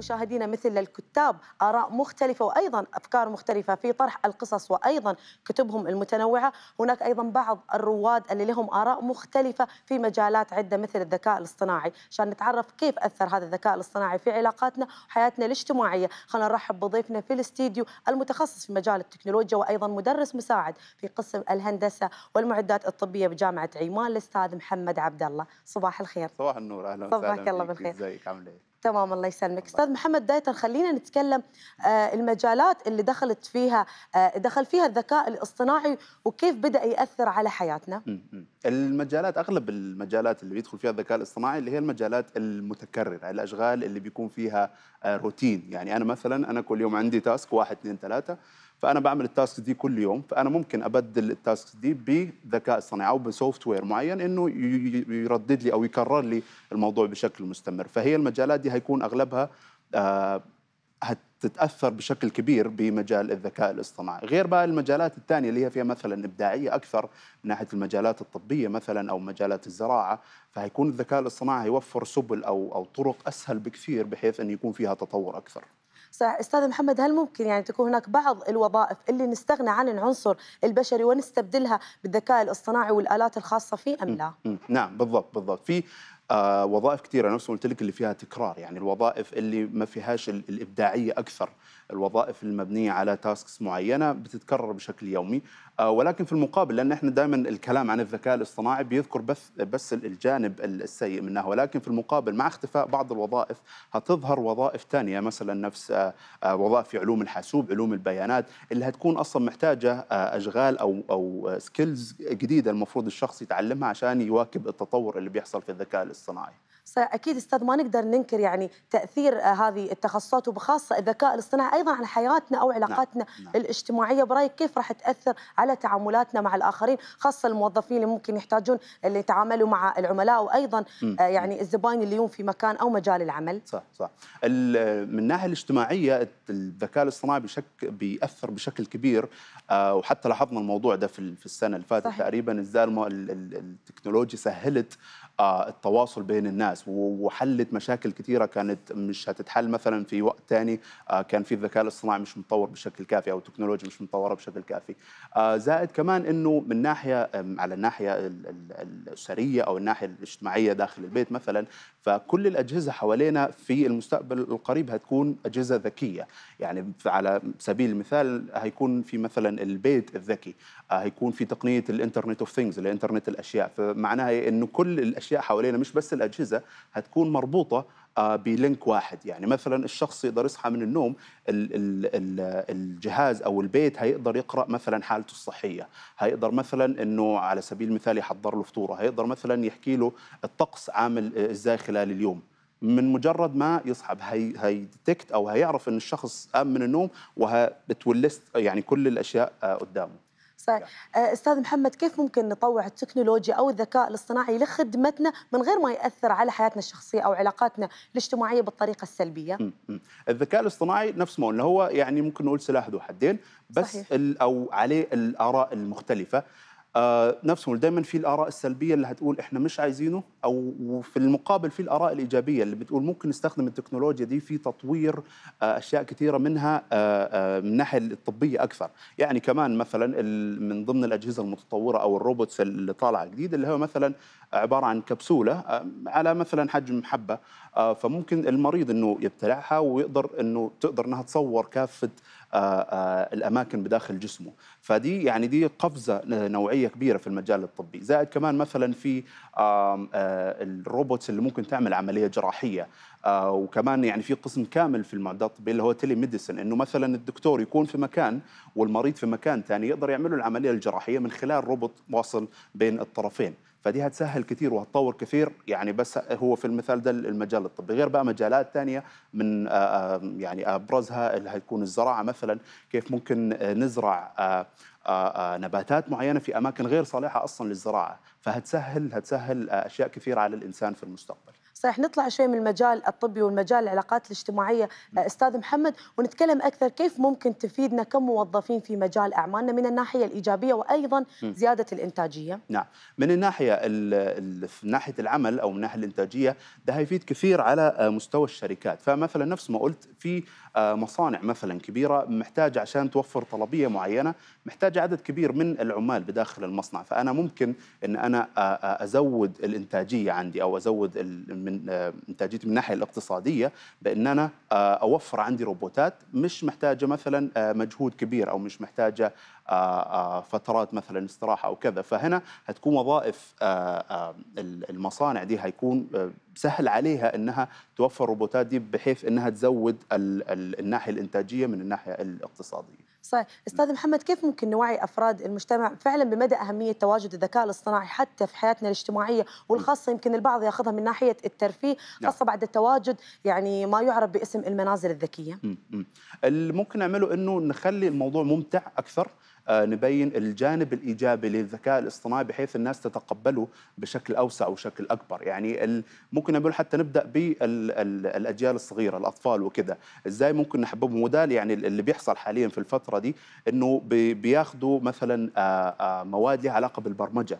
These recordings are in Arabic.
مشاهدينا مثل الكتاب آراء مختلفة وأيضا أفكار مختلفة في طرح القصص وأيضا كتبهم المتنوعة هناك أيضا بعض الرواد اللي لهم آراء مختلفة في مجالات عدة مثل الذكاء الاصطناعي عشان نتعرف كيف أثر هذا الذكاء الاصطناعي في علاقاتنا وحياتنا الاجتماعية خلينا نرحب بضيفنا في الاستديو المتخصص في مجال التكنولوجيا وأيضا مدرس مساعد في قسم الهندسة والمعدات الطبية بجامعة عمان الأستاذ محمد عبد الله صباح الخير صباح النور أهلا وسهلا صباحك الله بالخير ازيك عامل ايه تمام الله يسلمك استاذ محمد دايت خلينا نتكلم آه، المجالات اللي دخلت فيها آه، دخل فيها الذكاء الاصطناعي وكيف بدا ياثر على حياتنا المجالات اغلب المجالات اللي بيدخل فيها الذكاء الاصطناعي اللي هي المجالات المتكرره الاشغال اللي بيكون فيها آه، روتين يعني انا مثلا انا كل يوم عندي تاسك واحد اثنين ثلاثه فانا بعمل التاسكس دي كل يوم فانا ممكن ابدل التاسكس دي بذكاء اصطناعي او بسوفت وير معين انه يردد لي او يكرر لي الموضوع بشكل مستمر فهي المجالات دي هيكون اغلبها آه، هتتاثر بشكل كبير بمجال الذكاء الاصطناعي، غير بقى المجالات الثانيه اللي هي فيها مثلا ابداعيه اكثر من ناحيه المجالات الطبيه مثلا او مجالات الزراعه، فهيكون الذكاء الاصطناعي هيوفر سبل او او طرق اسهل بكثير بحيث انه يكون فيها تطور اكثر. استاذ محمد هل ممكن يعني تكون هناك بعض الوظائف اللي نستغنى عن العنصر البشري ونستبدلها بالذكاء الاصطناعي والالات الخاصه فيه ام لا؟ نعم بالضبط بالضبط في آه، وظائف كثيره نفس ما قلت لك اللي فيها تكرار يعني الوظائف اللي ما فيهاش الابداعيه اكثر الوظائف المبنيه على تاسكس معينه بتتكرر بشكل يومي آه، ولكن في المقابل لان احنا دائما الكلام عن الذكاء الاصطناعي بيذكر بس بس الجانب السيء منها ولكن في المقابل مع اختفاء بعض الوظائف هتظهر وظائف ثانيه مثلا نفس آه، آه، وظائف في علوم الحاسوب علوم البيانات اللي هتكون اصلا محتاجه اشغال او او سكيلز جديده المفروض الشخص يتعلمها عشان يواكب التطور اللي بيحصل في الذكاء الاصطناعي اكيد استاذ ما نقدر ننكر يعني تاثير آه، هذه التخصصات وبخاصه الذكاء الاصطناعي ايضا على حياتنا او علاقاتنا نعم،, نعم. الاجتماعيه برايك كيف راح تاثر على تعاملاتنا مع الاخرين خاصه الموظفين اللي ممكن يحتاجون اللي يتعاملوا مع العملاء وايضا آه، يعني الزباين اللي يوم في مكان او مجال العمل صح صح من الناحيه الاجتماعيه الذكاء الاصطناعي بشكل بياثر بشكل كبير آه، وحتى لاحظنا الموضوع ده في السنه اللي فاتت تقريبا ازاي التكنولوجيا سهلت آه، التواصل بين الناس وحلت مشاكل كثيره كانت مش هتتحل مثلا في وقت ثاني آه، كان في الذكاء الاصطناعي مش متطور بشكل كافي او التكنولوجيا مش متطوره بشكل كافي آه، زائد كمان انه من ناحيه على الناحيه الاسريه او الناحيه الاجتماعيه داخل البيت مثلا فكل الاجهزه حوالينا في المستقبل القريب هتكون اجهزه ذكيه يعني على سبيل المثال هيكون في مثلا البيت الذكي هيكون في تقنيه الانترنت اوف ثينجز الانترنت الاشياء فمعناها انه كل الاشياء الاشياء حوالينا مش بس الاجهزه هتكون مربوطه آه، بلينك واحد يعني مثلا الشخص يقدر يصحى من النوم الجهاز او البيت هيقدر يقرا مثلا حالته الصحيه هيقدر مثلا انه على سبيل المثال يحضر له فطوره هيقدر مثلا يحكي له الطقس عامل ازاي خلال اليوم من مجرد ما يصحب هي هيديتكت او هيعرف ان الشخص قام من النوم وهتولست يعني كل الاشياء آه، قدامه صحيح نعم. آه، استاذ محمد كيف ممكن نطوع التكنولوجيا او الذكاء الاصطناعي لخدمتنا من غير ما ياثر على حياتنا الشخصيه او علاقاتنا الاجتماعيه بالطريقه السلبيه الذكاء الاصطناعي نفس ما قلنا هو يعني ممكن نقول سلاح ذو حدين بس صحيح. او عليه الاراء المختلفه آه، نفسهم دائما في الاراء السلبيه اللي هتقول احنا مش عايزينه او في المقابل في الاراء الايجابيه اللي بتقول ممكن نستخدم التكنولوجيا دي في تطوير آه، اشياء كثيره منها آه، من الناحيه الطبيه اكثر يعني كمان مثلا من ضمن الاجهزه المتطوره او الروبوتس اللي طالعه جديد اللي هو مثلا عباره عن كبسوله على مثلا حجم حبه فممكن المريض انه يبتلعها ويقدر انه تقدر انها تصور كافه آه، آه، الاماكن بداخل جسمه فدي يعني دي قفزه نوعيه كبيره في المجال الطبي زائد كمان مثلا في آه، الروبوتس اللي ممكن تعمل عمليه جراحيه وكمان يعني في قسم كامل في المعدات الطبيه اللي هو تيلي ميديسن انه مثلا الدكتور يكون في مكان والمريض في مكان ثاني يقدر يعمل له العمليه الجراحيه من خلال روبوت واصل بين الطرفين فدي هتسهل كثير وهتطور كثير يعني بس هو في المثال ده المجال الطبي غير بقى مجالات تانية من آه، آه، يعني ابرزها اللي هتكون الزراعه مثلا كيف ممكن نزرع آه، نباتات معينه في اماكن غير صالحه اصلا للزراعه فهتسهل هتسهل اشياء كثيره على الانسان في المستقبل صحيح نطلع شوي من المجال الطبي والمجال العلاقات الاجتماعيه آه، استاذ محمد ونتكلم اكثر كيف ممكن تفيدنا كموظفين في مجال اعمالنا من الناحيه الايجابيه وايضا زياده الانتاجيه نعم من الناحيه من ناحيه العمل او من ناحيه الانتاجيه ده هيفيد كثير على آه، مستوى الشركات فمثلا نفس ما قلت في آه، مصانع مثلا كبيره محتاجه عشان توفر طلبيه معينه محتاجه عدد كبير من العمال بداخل المصنع فانا ممكن ان انا ازود الانتاجيه عندي او ازود من من انتاجيتي آه، من الناحيه الاقتصاديه بان انا آه، اوفر عندي روبوتات مش محتاجه مثلا آه، مجهود كبير او مش محتاجه آه، آه، فترات مثلا استراحه او كذا فهنا هتكون وظائف آه، المصانع دي هيكون سهل عليها انها توفر روبوتات دي بحيث انها تزود الناحيه الانتاجيه من الناحيه الاقتصاديه صحيح استاذ نعم. محمد كيف ممكن نوعي افراد المجتمع فعلا بمدى اهميه تواجد الذكاء الاصطناعي حتى في حياتنا الاجتماعيه والخاصه يمكن البعض ياخذها من ناحيه الترفيه نعم. خاصه بعد التواجد يعني ما يعرف باسم المنازل الذكيه ممكن نعمله انه نخلي الموضوع ممتع اكثر آه، نبين الجانب الايجابي للذكاء الاصطناعي بحيث الناس تتقبله بشكل اوسع وشكل اكبر يعني ممكن نقول حتى نبدا بالاجيال الصغيره الاطفال وكذا ازاي ممكن نحببهم وده يعني اللي بيحصل حاليا في الفتره دي انه بياخذوا مثلا آه، آه، مواد لها علاقه بالبرمجه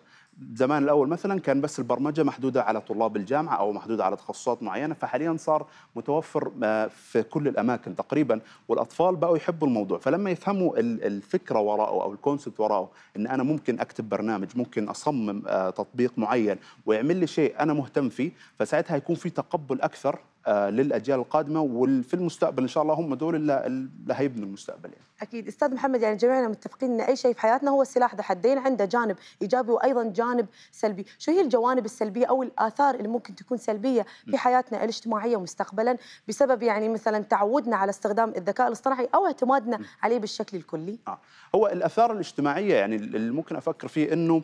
زمان الاول مثلا كان بس البرمجه محدوده على طلاب الجامعه او محدوده على تخصصات معينه فحاليا صار متوفر آه، في كل الاماكن تقريبا والاطفال بقوا يحبوا الموضوع فلما يفهموا الفكره وراءه او الكونسبت وراءه ان انا ممكن اكتب برنامج ممكن اصمم آه، تطبيق معين ويعمل لي شيء انا مهتم فيه فساعتها يكون في تقبل اكثر آه، للاجيال القادمه وفي المستقبل ان شاء الله هم دول اللي هيبنوا المستقبل يعني. اكيد استاذ محمد يعني جميعنا متفقين ان اي شيء في حياتنا هو سلاح ذو حدين عنده جانب ايجابي وايضا جانب سلبي، شو هي الجوانب السلبيه او الاثار اللي ممكن تكون سلبيه في حياتنا الاجتماعيه مستقبلا بسبب يعني مثلا تعودنا على استخدام الذكاء الاصطناعي او اعتمادنا عليه بالشكل الكلي؟ آه. هو الاثار الاجتماعيه يعني اللي ممكن افكر فيه انه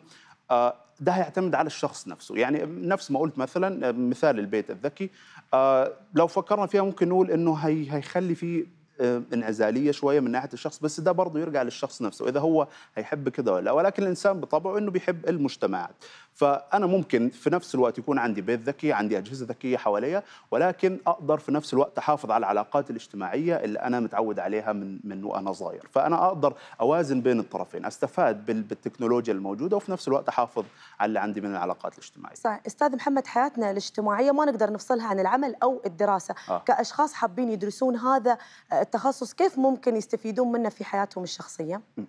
آه، ده هيعتمد على الشخص نفسه يعني نفس ما قلت مثلا مثال البيت الذكي آه، لو فكرنا فيها ممكن نقول انه هيخلي فيه آه، انعزاليه شويه من ناحيه الشخص بس ده برضه يرجع للشخص نفسه اذا هو هيحب كده ولا ولكن الانسان بطبعه انه بيحب المجتمعات فانا ممكن في نفس الوقت يكون عندي بيت ذكي عندي اجهزه ذكيه حواليا ولكن اقدر في نفس الوقت احافظ على العلاقات الاجتماعيه اللي انا متعود عليها من من وانا صغير فانا اقدر اوازن بين الطرفين استفاد بالتكنولوجيا الموجوده وفي نفس الوقت احافظ على اللي عندي من العلاقات الاجتماعيه صحيح استاذ محمد حياتنا الاجتماعيه ما نقدر نفصلها عن العمل او الدراسه آه. كاشخاص حابين يدرسون هذا آه، التخصص كيف ممكن يستفيدون منه في حياتهم الشخصيه م.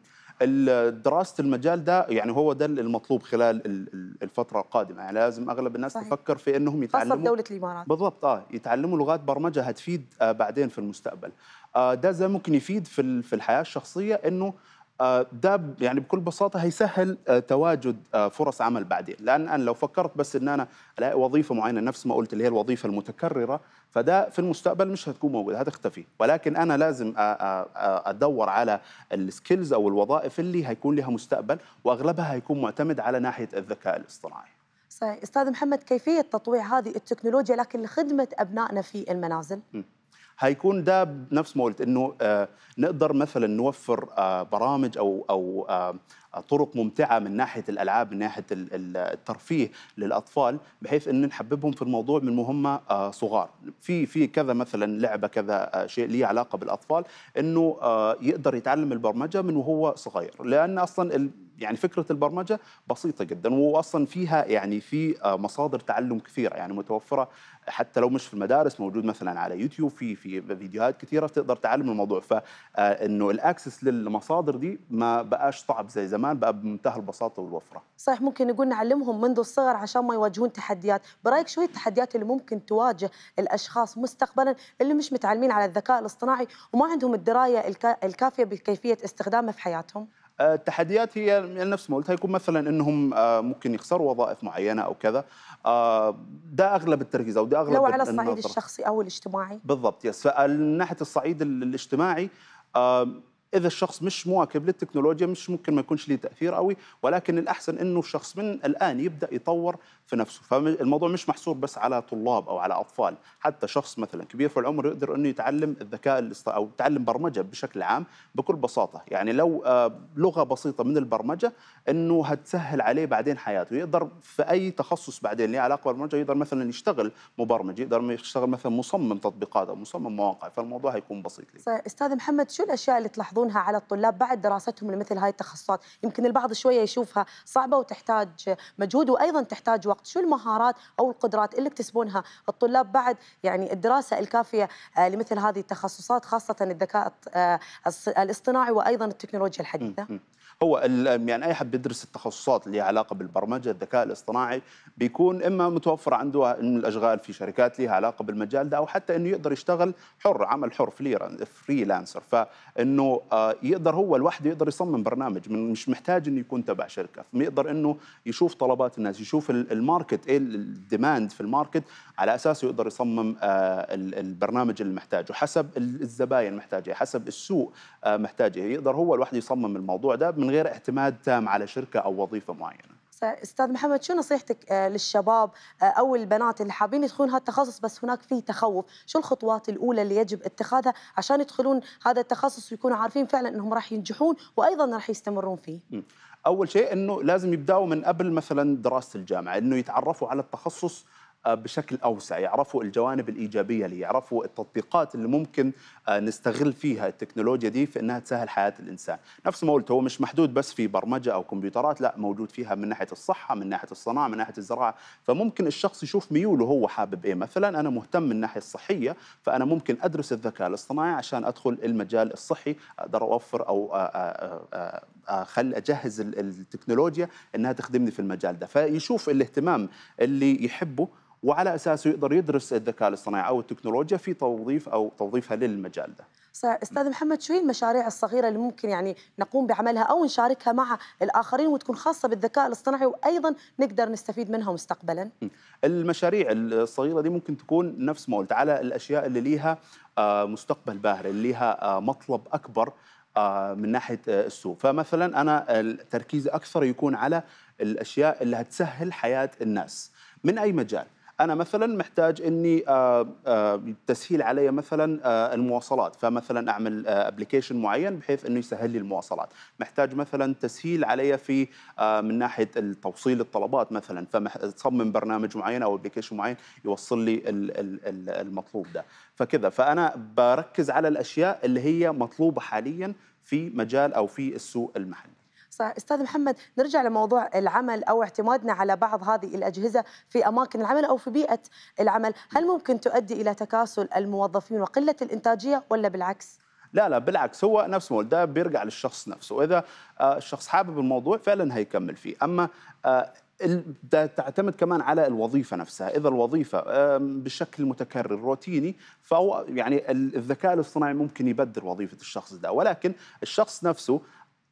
دراسه المجال ده يعني هو ده المطلوب خلال الفتره القادمه يعني لازم اغلب الناس صحيح. تفكر في انهم يتعلموا دوله الامارات بالضبط اه يتعلموا لغات برمجه هتفيد آه بعدين في المستقبل آه ده زي ممكن يفيد في الحياه الشخصيه انه آه، ده يعني بكل بساطه هيسهل آه، تواجد آه، فرص عمل بعدين لان انا لو فكرت بس ان انا الاقي وظيفه معينه نفس ما قلت اللي هي الوظيفه المتكرره فده في المستقبل مش هتكون موجوده هتختفي ولكن انا لازم ادور على السكيلز او الوظائف اللي هيكون لها مستقبل واغلبها هيكون معتمد على ناحيه الذكاء الاصطناعي صحيح استاذ محمد كيفيه تطويع هذه التكنولوجيا لكن لخدمه ابنائنا في المنازل م. هيكون ده نفس ما قلت انه آه، نقدر مثلا نوفر آه، برامج او او آه، طرق ممتعه من ناحيه الالعاب من ناحيه الترفيه للاطفال بحيث ان نحببهم في الموضوع من مهمة صغار في في كذا مثلا لعبه كذا شيء ليه علاقه بالاطفال انه يقدر يتعلم البرمجه من وهو صغير لان اصلا يعني فكره البرمجه بسيطه جدا واصلا فيها يعني في آه، مصادر تعلم كثيره يعني متوفره حتى لو مش في المدارس موجود مثلا على يوتيوب في في فيديوهات كثيره تقدر تعلم الموضوع فانه آه، الاكسس للمصادر دي ما بقاش صعب زي زمان بقى بمنتهى البساطه والوفره. صحيح ممكن نقول نعلمهم منذ الصغر عشان ما يواجهون تحديات، برايك شو هي التحديات اللي ممكن تواجه الاشخاص مستقبلا اللي مش متعلمين على الذكاء الاصطناعي وما عندهم الدرايه الكافيه بكيفيه استخدامه في حياتهم؟ التحديات هي يعني نفس ما قلت هيكون مثلا انهم آه، ممكن يخسروا وظائف معينه او كذا آه، ده اغلب التركيز او ده اغلب لو على الصعيد النظر. الشخصي او الاجتماعي بالضبط يس فمن ناحيه الصعيد الاجتماعي آه، اذا الشخص مش مواكب للتكنولوجيا مش ممكن ما يكونش ليه تاثير قوي ولكن الاحسن انه الشخص من الان يبدا يطور في نفسه فالموضوع مش محصور بس على طلاب او على اطفال حتى شخص مثلا كبير في العمر يقدر انه يتعلم الذكاء او يتعلم برمجه بشكل عام بكل بساطه يعني لو آه، لغه بسيطه من البرمجه انه هتسهل عليه بعدين حياته يقدر في اي تخصص بعدين له علاقه بالبرمجه يقدر مثلا يشتغل مبرمج يقدر يشتغل مثلا مصمم تطبيقات او مصمم مواقع فالموضوع هيكون بسيط لي استاذ محمد شو الاشياء اللي تلاحظونها على الطلاب بعد دراستهم لمثل هاي التخصصات يمكن البعض شويه يشوفها صعبه وتحتاج مجهود وايضا تحتاج وقت الوقت شو المهارات او القدرات اللي اكتسبونها الطلاب بعد يعني الدراسه الكافيه آه، لمثل هذه التخصصات خاصه الذكاء آه، الاصطناعي وايضا التكنولوجيا الحديثه هو يعني اي حد بيدرس التخصصات اللي لها علاقه بالبرمجه الذكاء الاصطناعي بيكون اما متوفر عنده من الاشغال في شركات لها علاقه بالمجال ده او حتى انه يقدر يشتغل حر عمل حر فريلانسر فانه آه، يقدر هو لوحده يقدر يصمم برنامج مش محتاج انه يكون تبع شركه يقدر انه يشوف طلبات الناس يشوف الماركت ايه الديماند في الماركت على اساسه يقدر يصمم آه، البرنامج اللي محتاجه حسب الزباين محتاجه حسب السوق آه، محتاجه يقدر هو لوحده يصمم الموضوع ده من من غير اعتماد تام على شركه او وظيفه معينه استاذ محمد شو نصيحتك آه، للشباب آه، او البنات اللي حابين يدخلون هذا التخصص بس هناك في تخوف شو الخطوات الاولى اللي يجب اتخاذها عشان يدخلون هذا التخصص ويكونوا عارفين فعلا انهم راح ينجحون وايضا راح يستمرون فيه اول شيء انه لازم يبداوا من قبل مثلا دراسه الجامعه انه يتعرفوا على التخصص آه، بشكل أوسع يعرفوا الجوانب الإيجابية اللي يعرفوا التطبيقات اللي ممكن آه، نستغل فيها التكنولوجيا دي في أنها تسهل حياة الإنسان نفس ما قلت هو مش محدود بس في برمجة أو كمبيوترات لا موجود فيها من ناحية الصحة من ناحية الصناعة من ناحية الزراعة فممكن الشخص يشوف ميوله هو حابب إيه مثلا أنا مهتم من الناحية الصحية فأنا ممكن أدرس الذكاء الاصطناعي عشان أدخل المجال الصحي أقدر أوفر أو آه، خل اجهز التكنولوجيا انها تخدمني في المجال ده فيشوف الاهتمام اللي يحبه وعلى اساسه يقدر يدرس الذكاء الاصطناعي او التكنولوجيا في توظيف او توظيفها للمجال ده. استاذ محمد شو هي المشاريع الصغيره اللي ممكن يعني نقوم بعملها او نشاركها مع الاخرين وتكون خاصه بالذكاء الاصطناعي وايضا نقدر نستفيد منها مستقبلا؟ المشاريع الصغيره دي ممكن تكون نفس ما قلت على الاشياء اللي ليها آه، مستقبل باهر اللي ليها آه، مطلب اكبر آه، من ناحيه آه، السوق فمثلا انا آه، تركيزي اكثر يكون على الاشياء اللي هتسهل حياه الناس من اي مجال انا مثلا محتاج اني آه، آه، تسهيل علي مثلا آه، المواصلات فمثلا اعمل ابلكيشن معين بحيث انه يسهل لي المواصلات محتاج مثلا تسهيل علي في من ناحيه توصيل الطلبات مثلا فتصمم برنامج معين او ابلكيشن معين يوصل لي المطلوب ده فكذا فانا بركز على الاشياء اللي هي مطلوبه حاليا في مجال او في السوق المحلي صح استاذ محمد نرجع لموضوع العمل او اعتمادنا على بعض هذه الاجهزه في اماكن العمل او في بيئه العمل، هل ممكن تؤدي الى تكاسل الموظفين وقله الانتاجيه ولا بالعكس؟ لا لا بالعكس هو نفسه ده بيرجع للشخص نفسه، واذا آه، الشخص حابب الموضوع فعلا هيكمل فيه، اما آه، ده تعتمد كمان على الوظيفه نفسها اذا الوظيفه بشكل متكرر روتيني فهو يعني الذكاء الاصطناعي ممكن يبدل وظيفه الشخص ده ولكن الشخص نفسه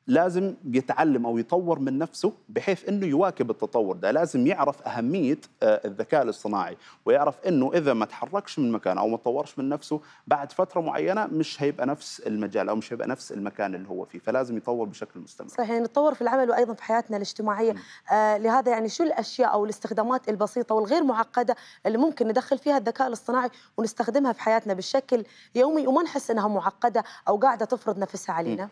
لازم يتعلم او يطور من نفسه بحيث انه يواكب التطور ده، لازم يعرف اهميه آه، الذكاء الاصطناعي ويعرف انه اذا ما تحركش من مكانه او ما تطورش من نفسه بعد فتره معينه مش هيبقى نفس المجال او مش هيبقى نفس المكان اللي هو فيه، فلازم يطور بشكل مستمر. صحيح نتطور في العمل وايضا في حياتنا الاجتماعيه، آه لهذا يعني شو الاشياء او الاستخدامات البسيطه والغير معقده اللي ممكن ندخل فيها الذكاء الاصطناعي ونستخدمها في حياتنا بشكل يومي وما نحس انها معقده او قاعده تفرض نفسها علينا؟ م.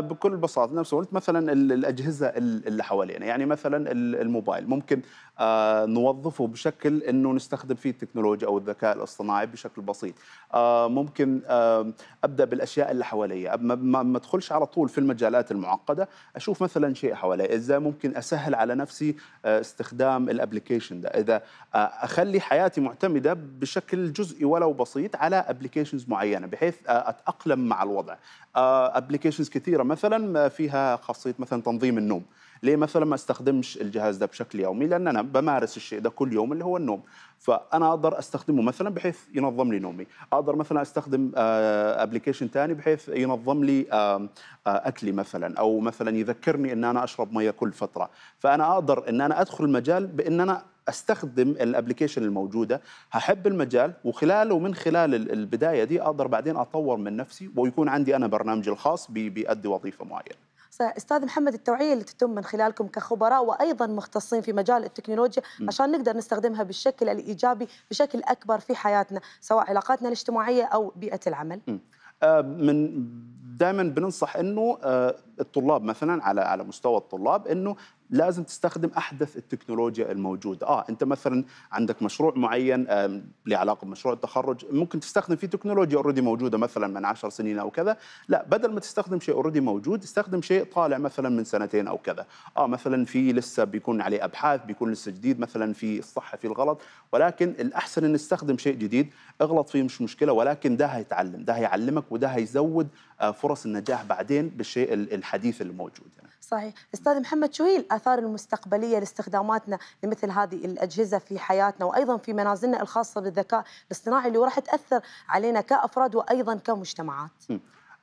بكل بساطه نفس قلت مثلا الاجهزه اللي حوالينا يعني مثلا الموبايل ممكن آه، نوظفه بشكل انه نستخدم فيه التكنولوجيا او الذكاء الاصطناعي بشكل بسيط آه، ممكن آه، ابدا بالاشياء اللي حواليا ما ادخلش على طول في المجالات المعقده اشوف مثلا شيء حواليا ازاي ممكن اسهل على نفسي استخدام الابلكيشن ده اذا اخلي حياتي معتمده بشكل جزئي ولو بسيط على ابلكيشنز معينه بحيث اتاقلم مع الوضع ابلكيشنز كثيره مثلا فيها خاصيه مثلا تنظيم النوم ليه مثلا ما استخدمش الجهاز ده بشكل يومي لان انا بمارس الشيء ده كل يوم اللي هو النوم فانا اقدر استخدمه مثلا بحيث ينظم لي نومي اقدر مثلا استخدم ابلكيشن آه، ثاني بحيث ينظم لي آه، اكلي مثلا او مثلا يذكرني ان انا اشرب ميه كل فتره فانا اقدر ان انا ادخل المجال بان انا استخدم الابلكيشن الموجوده هحب المجال وخلاله ومن خلال البدايه دي اقدر بعدين اطور من نفسي ويكون عندي انا برنامجي الخاص بيأدي وظيفه معينه استاذ محمد التوعيه اللي تتم من خلالكم كخبراء وايضا مختصين في مجال التكنولوجيا عشان نقدر نستخدمها بالشكل الايجابي بشكل اكبر في حياتنا سواء علاقاتنا الاجتماعيه او بيئه العمل آه، من دائما بننصح انه آه، الطلاب مثلا على على مستوى الطلاب انه لازم تستخدم احدث التكنولوجيا الموجوده، اه انت مثلا عندك مشروع معين له علاقه بمشروع التخرج، ممكن تستخدم فيه تكنولوجيا اوريدي موجوده مثلا من 10 سنين او كذا، لا بدل ما تستخدم شيء اوريدي موجود، استخدم شيء طالع مثلا من سنتين او كذا، اه مثلا في لسه بيكون عليه ابحاث، بيكون لسه جديد مثلا في الصح في الغلط، ولكن الاحسن ان نستخدم شيء جديد، اغلط فيه مش مشكله ولكن ده هيتعلم، ده هيعلمك وده هيزود آه، فرص النجاح بعدين بالشيء الحديث الموجود يعني. صحيح استاذ محمد شو هي الاثار المستقبليه لاستخداماتنا لمثل هذه الاجهزه في حياتنا وايضا في منازلنا الخاصه بالذكاء الاصطناعي اللي راح تاثر علينا كافراد وايضا كمجتمعات م.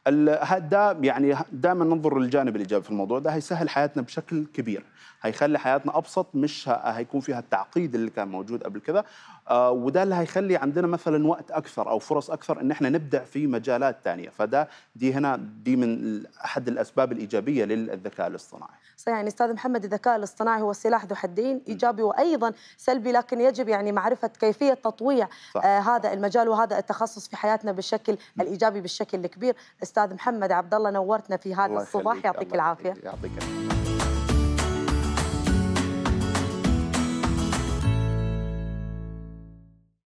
ده يعني دائما ننظر للجانب الايجابي في الموضوع ده هيسهل حياتنا بشكل كبير هيخلي حياتنا ابسط مش هيكون فيها التعقيد اللي كان موجود قبل كذا آه، وده اللي هيخلي عندنا مثلا وقت اكثر او فرص اكثر ان احنا نبدع في مجالات ثانيه فده دي هنا دي من احد الاسباب الايجابيه للذكاء الاصطناعي صحيح يعني استاذ محمد الذكاء الاصطناعي هو سلاح ذو حدين ايجابي وايضا سلبي لكن يجب يعني معرفه كيفيه تطويع آه هذا المجال وهذا التخصص في حياتنا بالشكل الايجابي بالشكل الكبير الاستاذ محمد عبد الله نورتنا في هذا الصباح يعطيك العافيه يعطيك العافيه